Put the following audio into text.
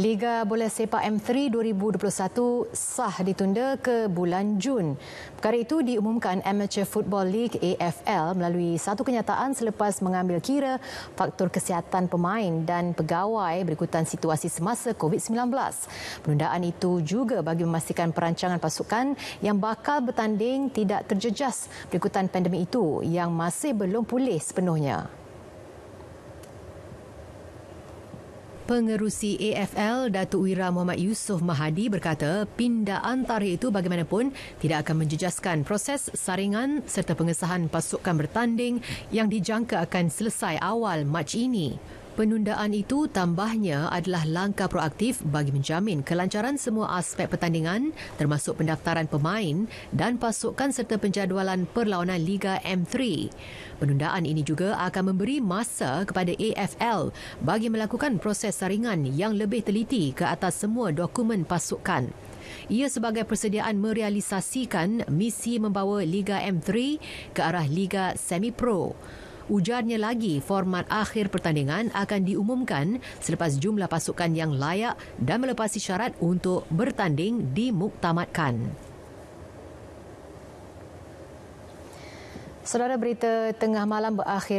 Liga Bola Sepak M3 2021 sah ditunda ke bulan Jun. Perkara itu diumumkan Amateur Football League AFL melalui satu kenyataan selepas mengambil kira faktor kesihatan pemain dan pegawai berikutan situasi semasa COVID-19. Penundaan itu juga bagi memastikan perancangan pasukan yang bakal bertanding tidak terjejas berikutan pandemik itu yang masih belum pulih sepenuhnya. pengerusi AFL Datuk Wira Muhammad Yusof Mahadi berkata pindaan tarikh itu bagaimanapun tidak akan menjejaskan proses saringan serta pengesahan pasukan bertanding yang dijangka akan selesai awal Mac ini. Penundaan itu tambahnya adalah langkah proaktif bagi menjamin kelancaran semua aspek pertandingan termasuk pendaftaran pemain dan pasukan serta penjadualan perlawanan Liga M3. Penundaan ini juga akan memberi masa kepada AFL bagi melakukan proses saringan yang lebih teliti ke atas semua dokumen pasukan. Ia sebagai persediaan merealisasikan misi membawa Liga M3 ke arah Liga Semi-Pro. Ujarnya lagi, format akhir pertandingan akan diumumkan selepas jumlah pasukan yang layak dan melepasi syarat untuk bertanding dimuktamadkan. Saudara berita tengah malam berakhir